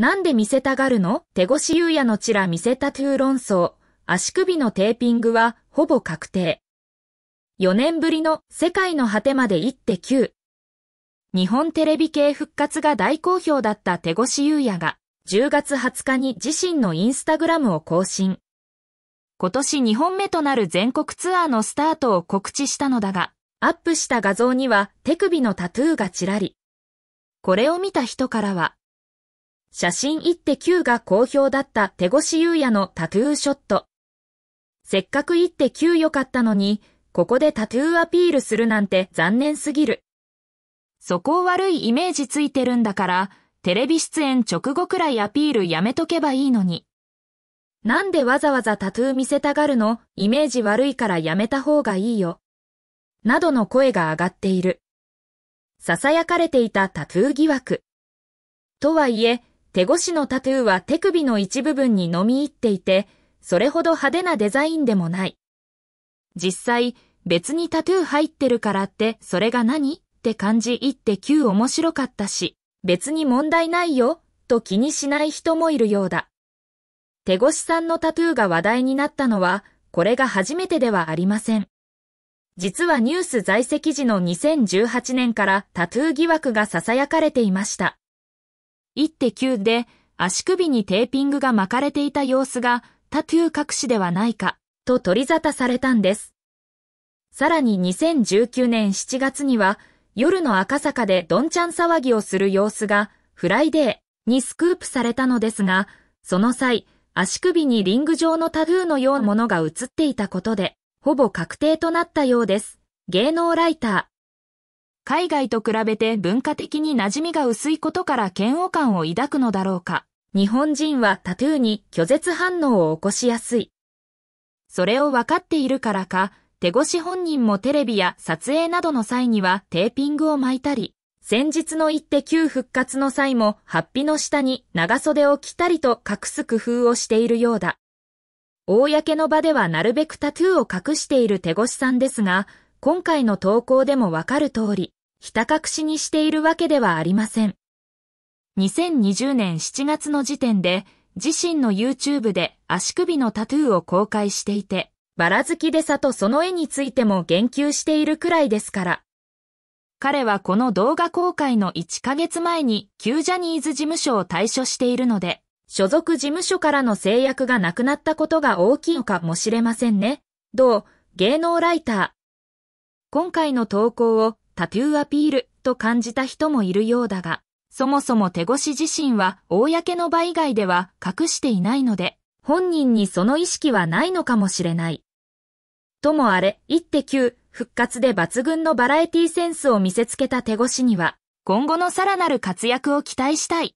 なんで見せたがるの手越優也のちら見せたトゥー論争、足首のテーピングはほぼ確定。4年ぶりの世界の果てまで1.9。日本テレビ系復活が大好評だった手越優也が、10月20日に自身のインスタグラムを更新。今年2本目となる全国ツアーのスタートを告知したのだが、アップした画像には手首のタトゥーがちらり。これを見た人からは、写真1.9が好評だった手越優也のタトゥーショット。せっかく1.9良かったのに、ここでタトゥーアピールするなんて残念すぎる。そこを悪いイメージついてるんだから、テレビ出演直後くらいアピールやめとけばいいのに。なんでわざわざタトゥー見せたがるのイメージ悪いからやめた方がいいよ。などの声が上がっている。囁かれていたタトゥー疑惑。とはいえ、手越しのタトゥーは手首の一部分に飲み入っていて、それほど派手なデザインでもない。実際、別にタトゥー入ってるからってそれが何って感じ言って9面白かったし、別に問題ないよ、と気にしない人もいるようだ。手越さんのタトゥーが話題になったのは、これが初めてではありません。実はニュース在籍時の2018年からタトゥー疑惑が囁かれていました。1.9で足首にテーピングが巻かれていた様子がタトゥー隠しではないかと取り沙汰されたんです。さらに2019年7月には夜の赤坂でどんちゃん騒ぎをする様子がフライデーにスクープされたのですが、その際足首にリング状のタトゥーのようなものが映っていたことでほぼ確定となったようです。芸能ライター海外と比べて文化的に馴染みが薄いことから嫌悪感を抱くのだろうか。日本人はタトゥーに拒絶反応を起こしやすい。それを分かっているからか、手越し本人もテレビや撮影などの際にはテーピングを巻いたり、先日の一手旧復活の際も、ハッピの下に長袖を着たりと隠す工夫をしているようだ。公の場ではなるべくタトゥーを隠している手越さんですが、今回の投稿でもわかる通り、ひた隠しにしているわけではありません。2020年7月の時点で、自身の YouTube で足首のタトゥーを公開していて、バラ好きでさとその絵についても言及しているくらいですから。彼はこの動画公開の1ヶ月前に旧ジャニーズ事務所を退所しているので、所属事務所からの制約がなくなったことが大きいのかもしれませんね。どう、芸能ライター。今回の投稿をタトゥーアピールと感じた人もいるようだが、そもそも手越自身は公の場以外では隠していないので、本人にその意識はないのかもしれない。ともあれ、1.9復活で抜群のバラエティセンスを見せつけた手越には、今後のさらなる活躍を期待したい。